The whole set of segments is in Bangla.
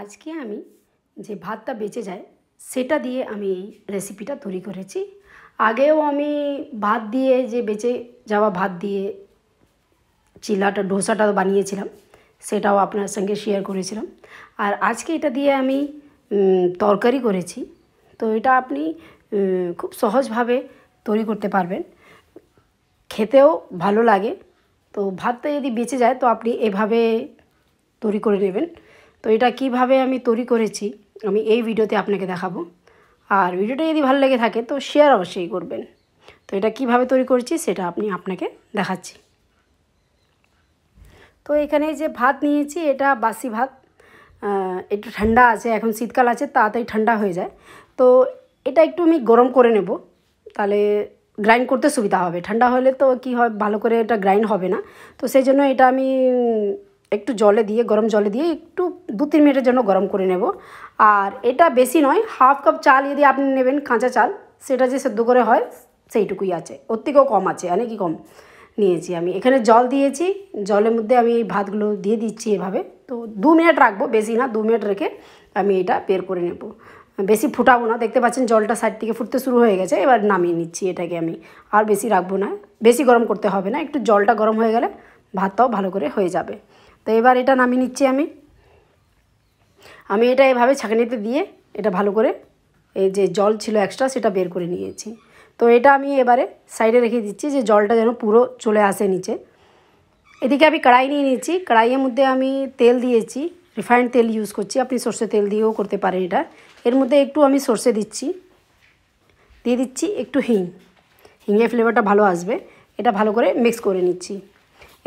আজকে আমি যে ভাতটা বেঁচে যায় সেটা দিয়ে আমি এই রেসিপিটা তৈরি করেছি আগেও আমি ভাত দিয়ে যে বেঁচে যাওয়া ভাত দিয়ে চিলাটা ডোসাটা বানিয়েছিলাম সেটাও আপনার সঙ্গে শেয়ার করেছিলাম আর আজকে এটা দিয়ে আমি তরকারি করেছি তো এটা আপনি খুব সহজভাবে তৈরি করতে পারবেন খেতেও ভালো লাগে তো ভাতটা যদি বেঁচে যায় তো আপনি এভাবে তৈরি করে নেবেন তো এটা কিভাবে আমি তৈরি করেছি আমি এই ভিডিওতে আপনাকে দেখাবো আর ভিডিওটা যদি ভালো লেগে থাকে তো শেয়ার অবশ্যই করবেন তো এটা কিভাবে তৈরি করেছি সেটা আপনি আপনাকে দেখাচ্ছি তো এখানে যে ভাত নিয়েছি এটা বাসি ভাত একটু ঠান্ডা আছে এখন শীতকাল আছে তাড়াতাড়ি ঠান্ডা হয়ে যায় তো এটা একটু আমি গরম করে নেব তাহলে গ্রাইন্ড করতে সুবিধা হবে ঠান্ডা হলে তো কি হয় ভালো করে এটা গ্রাইন্ড হবে না তো সেই জন্য এটা আমি একটু জলে দিয়ে গরম জলে দিয়ে একটু দু তিন মিনিটের জন্য গরম করে নেব আর এটা বেশি নয় হাফ কাপ চাল যদি আপনি নেবেন কাঁচা চাল সেটা যে সেদ্ধ করে হয় সেইটুকুই আছে ওর থেকেও কম আছে অনেকই কম নিয়েছি আমি এখানে জল দিয়েছি জলের মধ্যে আমি এই ভাতগুলো দিয়ে দিচ্ছি এভাবে তো দু মিনিট রাখবো বেশি না দু মিনিট রেখে আমি এটা বের করে নেব বেশি ফুটাবো না দেখতে পাচ্ছেন জলটা সাইড থেকে ফুটতে শুরু হয়ে গেছে এবার নামিয়ে নিচ্ছি এটাকে আমি আর বেশি রাখবো না বেশি গরম করতে হবে না একটু জলটা গরম হয়ে গেলে ভাতটাও ভালো করে হয়ে যাবে তো এবার এটা নামিয়ে নিচ্ছি আমি আমি এটা এভাবে ছাঁকনিতে দিয়ে এটা ভালো করে এই যে জল ছিল এক্সট্রা সেটা বের করে নিয়েছি তো এটা আমি এবারে সাইডে রেখে দিচ্ছি যে জলটা যেন পুরো চলে আসে নিচে এদিকে আমি কড়াই নিয়ে নিয়েছি কড়াইয়ের মধ্যে আমি তেল দিয়েছি রিফাইন্ড তেল ইউজ করছি আপনি সর্ষে তেল দিয়েও করতে পারেন এটা এর মধ্যে একটু আমি সর্ষে দিচ্ছি দিয়ে দিচ্ছি একটু হিং হিঙের ফ্লেভারটা ভালো আসবে এটা ভালো করে মিক্স করে নিচ্ছি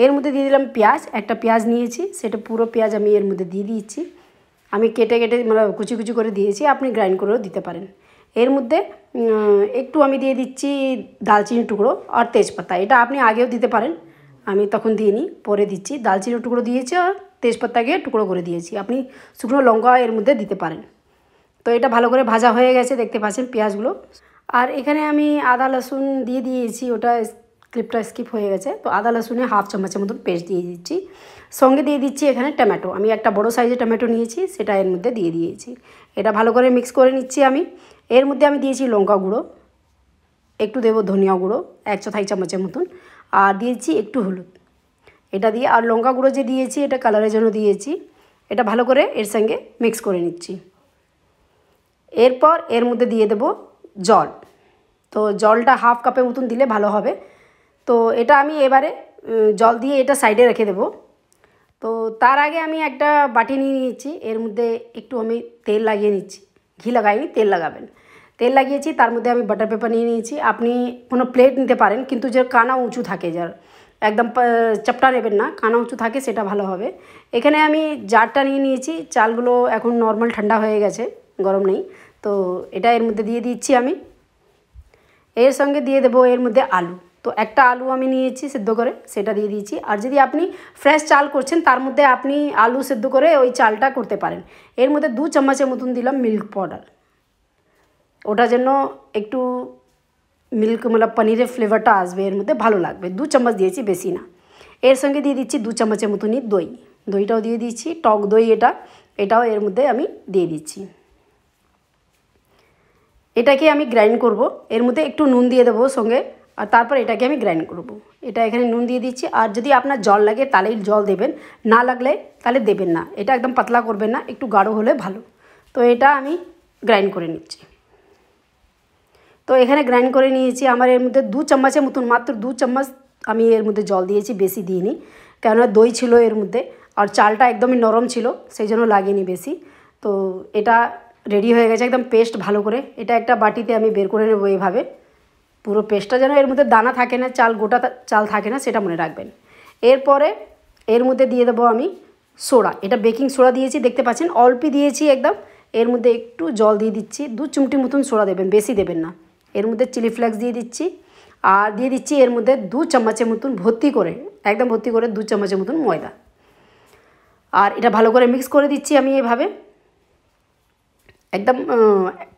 এর মধ্যে দিয়ে দিলাম পেঁয়াজ একটা পেঁয়াজ নিয়েছি সেটা পুরো পেঁয়াজ আমি এর মধ্যে দিয়ে দিয়েছি আমি কেটে কেটে মানে কুচি কুচি করে দিয়েছি আপনি গ্রাইন্ড করেও দিতে পারেন এর মধ্যে একটু আমি দিয়ে দিচ্ছি দালচিনি টুকরো আর তেজপাতা এটা আপনি আগেও দিতে পারেন আমি তখন দিইনি পরে দিচ্ছি দালচিনি টুকরো দিয়েছি আর তেজপাতাকে টুকরো করে দিয়েছি আপনি শুকনো লঙ্কা এর মধ্যে দিতে পারেন তো এটা ভালো করে ভাজা হয়ে গেছে দেখতে পাচ্ছেন পেঁয়াজগুলো আর এখানে আমি আদা রসুন দিয়ে দিয়েছি ওটা ক্লিপটা স্কিপ হয়ে গেছে তো আদা লসুনে হাফ চামচের মতন পেস্ট দিয়ে দিচ্ছি সঙ্গে দিয়ে দিচ্ছি এখানে টমেটো আমি একটা বড় সাইজের টমেটো নিয়েছি সেটা এর মধ্যে দিয়ে দিয়েছি এটা ভালো করে মিক্স করে নিচ্ছি আমি এর মধ্যে আমি দিয়েছি লঙ্কা গুঁড়ো একটু দেবো ধনিয়া গুঁড়ো এক চথাই চামচের মতন আর দিয়েছি একটু হলুদ এটা দিয়ে আর লঙ্কা গুঁড়ো যে দিয়েছি এটা কালারের জন্য দিয়েছি এটা ভালো করে এর সঙ্গে মিক্স করে নিচ্ছি এরপর এর মধ্যে দিয়ে দেব জল তো জলটা হাফ কাপের মতন দিলে ভালো হবে তো এটা আমি এবারে জল দিয়ে এটা সাইডে রেখে দেব তো তার আগে আমি একটা বাটি নিয়ে নিয়েছি এর মধ্যে একটু আমি তেল লাগিয়ে নিচ্ছি ঘি লাগাইনি তেল লাগাবেন তেল লাগিয়েছি তার মধ্যে আমি বাটার পেপার নিয়ে নিয়েছি আপনি কোনো প্লেট নিতে পারেন কিন্তু যে কানা উঁচু থাকে যার একদম চাপটা নেবেন না কানা উঁচু থাকে সেটা ভালো হবে এখানে আমি জারটা নিয়ে নিয়েছি চালগুলো এখন নর্মাল ঠান্ডা হয়ে গেছে গরম নেই তো এটা এর মধ্যে দিয়ে দিচ্ছি আমি এর সঙ্গে দিয়ে দেবো এর মধ্যে আলু তো একটা আলু আমি নিয়েছি সেদ্ধ করে সেটা দিয়ে দিয়েছি আর যদি আপনি ফ্রেশ চাল করছেন তার মধ্যে আপনি আলু সেদ্ধ করে ওই চালটা করতে পারেন এর মধ্যে দু চামচের মতন দিলাম মিল্ক পাউডার ওটা যেন একটু মিল্ক মানে পনিরের ফ্লেভারটা আসবে এর মধ্যে ভালো লাগবে দু চামচ দিয়েছি বেশি না এর সঙ্গে দিয়ে দিচ্ছি দু চামচের মতনই দই দইটাও দিয়ে দিচ্ছি টক দই এটা এটাও এর মধ্যে আমি দিয়ে দিচ্ছি এটাকে আমি গ্রাইন্ড করব এর মধ্যে একটু নুন দিয়ে দেবো সঙ্গে আর তারপর এটাকে আমি গ্রাইন্ড করব। এটা এখানে নুন দিয়ে দিচ্ছি আর যদি আপনার জল লাগে তাহলেই জল দেবেন না লাগলে তাহলে দেবেন না এটা একদম পাতলা করবেন না একটু গাঢ় হলে ভালো তো এটা আমি গ্রাইন্ড করে নিচ্ছি তো এখানে গ্রাইন্ড করে নিয়েছি আমার এর মধ্যে দু চামচের মতন মাত্র দু চামচ আমি এর মধ্যে জল দিয়েছি বেশি দিইনি কেননা দই ছিল এর মধ্যে আর চালটা একদমই নরম ছিল সেই জন্য লাগেনি বেশি তো এটা রেডি হয়ে গেছে একদম পেস্ট ভালো করে এটা একটা বাটিতে আমি বের করে নেবো এইভাবে পুরো পেস্টটা যেন এর মধ্যে দানা থাকে না চাল গোটা চাল থাকে না সেটা মনে রাখবেন এরপরে এর মধ্যে দিয়ে দেবো আমি সোডা এটা বেকিং সোডা দিয়েছি দেখতে পাচ্ছেন অল্পই দিয়েছি একদম এর মধ্যে একটু জল দিয়ে দিচ্ছি দু চুমটি মতন সোডা দেবেন বেশি দেবেন না এর মধ্যে চিলি ফ্লেক্স দিয়ে দিচ্ছি আর দিয়ে দিচ্ছি এর মধ্যে দু চামচের মতন ভর্তি করে একদম ভর্তি করে দু চামচের মতন ময়দা আর এটা ভালো করে মিক্স করে দিচ্ছি আমি এভাবে একদম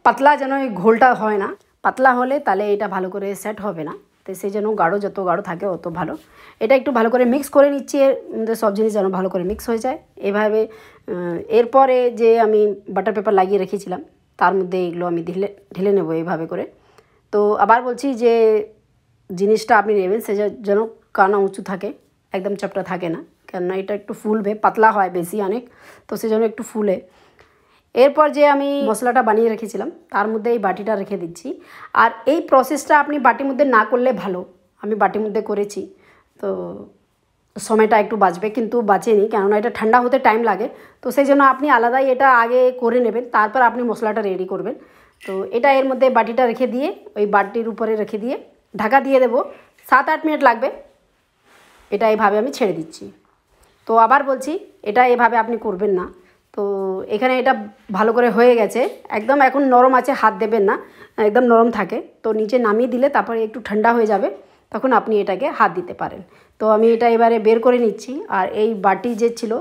পাতলা যেন ঘোলটা হয় না পাতলা হলে তাহলে এটা ভালো করে সেট হবে না তো সেই জন্য গাঢ় যত গাঢ় থাকে অত ভালো এটা একটু ভালো করে মিক্স করে নিচ্ছি সব জিনিস যেন ভালো করে মিক্স হয়ে যায় এভাবে এরপরে যে আমি বাটার পেপার লাগিয়ে রেখেছিলাম তার মধ্যে এগুলো আমি ঢেলে ঢেলে নেবো এইভাবে করে তো আবার বলছি যে জিনিসটা আপনি নেবেন সে যেন কানা উঁচু থাকে একদম চাপটা থাকে না কেননা এটা একটু ফুলবে পাতলা হয় বেশি অনেক তো সেজন্য একটু ফুলে এরপর যে আমি মশলাটা বানিয়ে রেখেছিলাম তার মধ্যে এই বাটিটা রেখে দিচ্ছি আর এই প্রসেসটা আপনি বাটির মধ্যে না করলে ভালো আমি বাটির মধ্যে করেছি তো সময়টা একটু বাঁচবে কিন্তু বাঁচেনি কেননা এটা ঠান্ডা হতে টাইম লাগে তো সেই জন্য আপনি আলাদাই এটা আগে করে নেবেন তারপর আপনি মশলাটা রেডি করবেন তো এটা এর মধ্যে বাটিটা রেখে দিয়ে ওই বাটির উপরে রেখে দিয়ে ঢাকা দিয়ে দেবো সাত আট মিনিট লাগবে এটা এভাবে আমি ছেড়ে দিচ্ছি তো আবার বলছি এটা এভাবে আপনি করবেন না তো এখানে এটা ভালো করে হয়ে গেছে একদম এখন নরম আছে হাত দেবেন না একদম নরম থাকে তো নিচে নামিয়ে দিলে তারপরে একটু ঠান্ডা হয়ে যাবে তখন আপনি এটাকে হাত দিতে পারেন তো আমি এটা এবারে বের করে নিচ্ছি আর এই বাটি যে ছিল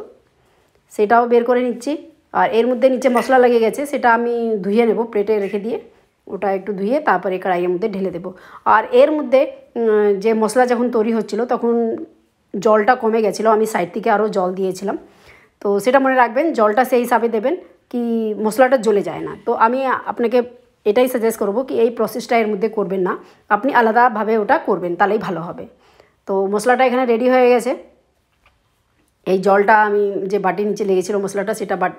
সেটাও বের করে নিচ্ছি আর এর মধ্যে নিচে মশলা লেগে গেছে সেটা আমি ধুয়ে নেব প্লেটে রেখে দিয়ে ওটা একটু ধুয়ে তারপরে কড়াইয়ের মধ্যে ঢেলে দেবো আর এর মধ্যে যে মশলা যখন তৈরি হচ্ছিলো তখন জলটা কমে গেছিলো আমি সাইড থেকে আরও জল দিয়েছিলাম তো সেটা মনে রাখবেন জলটা সেই হিসাবে দেবেন কি মশলাটা জ্বলে যায় না তো আমি আপনাকে এটাই সাজেস্ট করব কি এই প্রসেসটা এর মধ্যে করবেন না আপনি আলাদাভাবে ওটা করবেন তাহলেই ভালো হবে তো মশলাটা এখানে রেডি হয়ে গেছে এই জলটা আমি যে বাটির নিচে লেগেছিলো মশলাটা সেটা বাট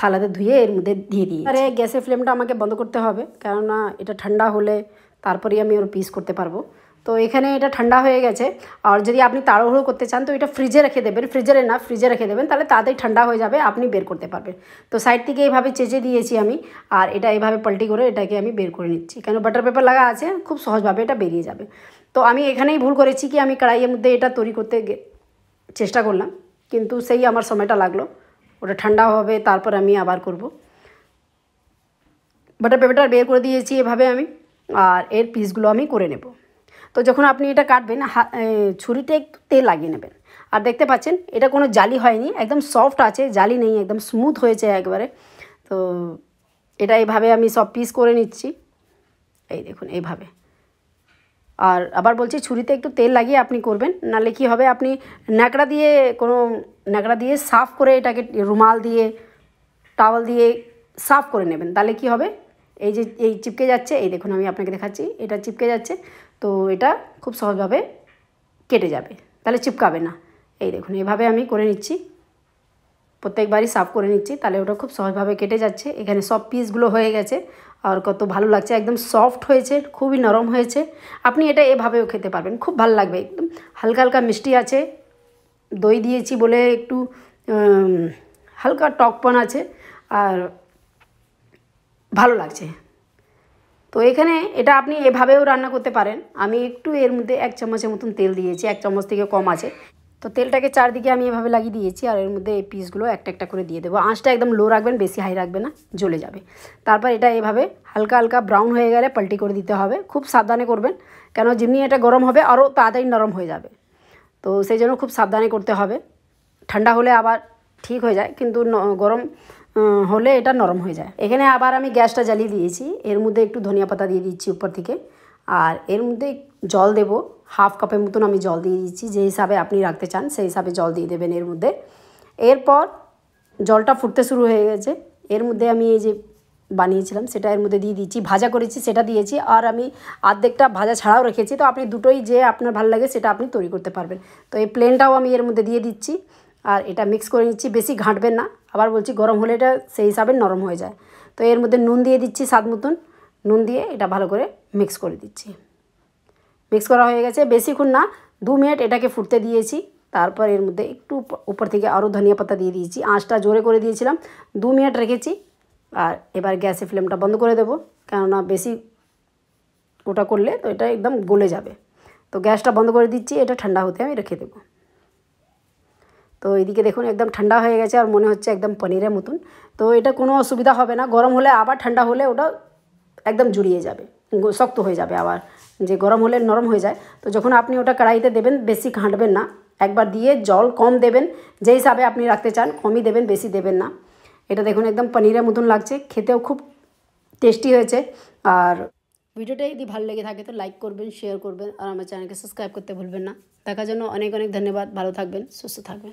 থালাতে ধুয়ে এর মধ্যে দিয়ে দিই আরে গ্যাসের ফ্লেমটা আমাকে বন্ধ করতে হবে কেননা এটা ঠান্ডা হলে তারপরেই আমি ওর পিস করতে পারবো তো এখানে এটা ঠান্ডা হয়ে গেছে আর যদি আপনি তাড়াহুড়ো করতে চান তো এটা ফ্রিজে রেখে দেবেন ফ্রিজের না ফ্রিজে রেখে দেবেন তাহলে তাড়াতাড়ি ঠান্ডা হয়ে যাবে আপনি বের করতে পারবেন তো সাইড থেকে এইভাবে চেঁচে দিয়েছি আমি আর এটা এভাবে পাল্টি করে এটাকে আমি বের করে নিচ্ছি কেন বাটার পেপার লাগা আছে খুব সহজভাবে এটা বেরিয়ে যাবে তো আমি এখানেই ভুল করেছি কি আমি কড়াইয়ের মধ্যে এটা তৈরি করতে চেষ্টা করলাম কিন্তু সেই আমার সময়টা লাগলো ওটা ঠান্ডা হবে তারপর আমি আবার করব বাটার পেপারটা বের করে দিয়েছি এভাবে আমি আর এর পিসগুলো আমি করে নেবো তো যখন আপনি এটা কাটবেন ছুরিটা একটু তেল লাগিয়ে নেবেন আর দেখতে পাচ্ছেন এটা কোনো জালি হয়নি একদম সফট আছে জালি নেই একদম স্মুথ হয়েছে একবারে তো এটা এইভাবে আমি সব পিস করে নিচ্ছি এই দেখুন এইভাবে আর আবার বলছি ছুরিতে একটু তেল লাগিয়ে আপনি করবেন নালে কি হবে আপনি ন্যাকড়া দিয়ে কোনো ন্যাকড়া দিয়ে সাফ করে এটাকে রুমাল দিয়ে টাওয়াল দিয়ে সাফ করে নেবেন তাহলে কি হবে এই যে এই চিপকে যাচ্ছে এই দেখুন আমি আপনাকে দেখাচ্ছি এটা চিপকে যাচ্ছে তো এটা খুব সহজভাবে কেটে যাবে তাহলে চিপকাবে না এই দেখুন এভাবে আমি করে নিচ্ছি প্রত্যেকবারই সাফ করে নিচ্ছি তাহলে ওটা খুব সহজভাবে কেটে যাচ্ছে এখানে সব পিসগুলো হয়ে গেছে আর কত ভালো লাগছে একদম সফট হয়েছে খুবই নরম হয়েছে আপনি এটা এভাবেও খেতে পারবেন খুব ভালো লাগবে একদম হালকা হালকা মিষ্টি আছে দই দিয়েছি বলে একটু হালকা টকপন আছে আর ভালো লাগছে তো এখানে এটা আপনি এভাবেও রান্না করতে পারেন আমি একটু এর মধ্যে এক চামচের মতন তেল দিয়েছি এক চামচ থেকে কম আছে তো তেলটাকে চারদিকে আমি এভাবে লাগিয়ে দিয়েছি আর এর মধ্যে এই পিসগুলো একটা একটা করে দিয়ে দেবো আঁচটা একদম লো রাখবেন বেশি হাই রাখবে না জ্বলে যাবে তারপর এটা এভাবে হালকা হালকা ব্রাউন হয়ে গেলে পাল্টি করে দিতে হবে খুব সাবধানে করবেন কেন যেমনি এটা গরম হবে আরও তাড়াতাড়ি নরম হয়ে যাবে তো সেই জন্য খুব সাবধানে করতে হবে ঠান্ডা হলে আবার ঠিক হয়ে যায় কিন্তু গরম হলে এটা নরম হয়ে যায় এখানে আবার আমি গ্যাসটা জ্বালিয়ে দিয়েছি এর মধ্যে একটু ধনিয়া পাতা দিয়ে দিচ্ছি উপর থেকে আর এর মধ্যে জল দেব হাফ কাপের মতন আমি জল দিয়ে দিচ্ছি যে হিসাবে আপনি রাখতে চান সেই হিসাবে জল দিয়ে দেবেন এর মধ্যে এরপর জলটা ফুটতে শুরু হয়ে গেছে এর মধ্যে আমি এই যে বানিয়েছিলাম সেটা এর মধ্যে দিয়ে দিচ্ছি ভাজা করেছি সেটা দিয়েছি আর আমি অর্ধেকটা ভাজা ছাড়াও রেখেছি তো আপনি দুটোই যে আপনার ভালো লাগে সেটা আপনি তৈরি করতে পারবেন তো এই প্লেনটাও আমি এর মধ্যে দিয়ে দিচ্ছি আর এটা মিক্স করে নিচ্ছি বেশি ঘাঁটবেন না আবার বলছি গরম হলে এটা সেই হিসাবে নরম হয়ে যায় তো এর মধ্যে নুন দিয়ে দিচ্ছি স্বাদ মতন নুন দিয়ে এটা ভালো করে মিক্স করে দিচ্ছি মিক্স করা হয়ে গেছে বেশিক্ষণ না দু মিনিট এটাকে ফুটতে দিয়েছি তারপর এর মধ্যে একটু উপর থেকে আরও ধনিয়া পাতা দিয়ে দিয়েছি আঁচটা জোরে করে দিয়েছিলাম দু মিনিট রেখেছি আর এবার গ্যাসে ফ্লেমটা বন্ধ করে দেবো কেননা বেশি ওটা করলে তো এটা একদম গলে যাবে তো গ্যাসটা বন্ধ করে দিচ্ছি এটা ঠান্ডা হতে আমি রেখে দেবো তো এদিকে দেখুন একদম ঠান্ডা হয়ে গেছে আর মনে হচ্ছে একদম পনিরের মতন তো এটা কোনো অসুবিধা হবে না গরম হলে আবার ঠান্ডা হলে ওটা একদম জুড়িয়ে যাবে শক্ত হয়ে যাবে আবার যে গরম হলে নরম হয়ে যায় তো যখন আপনি ওটা কড়াইতে দেবেন বেশি খাঁটবেন না একবার দিয়ে জল কম দেবেন যে হিসাবে আপনি রাখতে চান কমই দেবেন বেশি দেবেন না এটা দেখুন একদম পনিরের মতন লাগছে খেতেও খুব টেস্টি হয়েছে আর ভিডিওটা যদি ভালো লেগে থাকে তো লাইক করবেন শেয়ার করবেন আর আমার চ্যানেলকে সাবস্ক্রাইব করতে ভুলবেন না দেখার জন্য অনেক অনেক ধন্যবাদ ভালো থাকবেন সুস্থ থাকবেন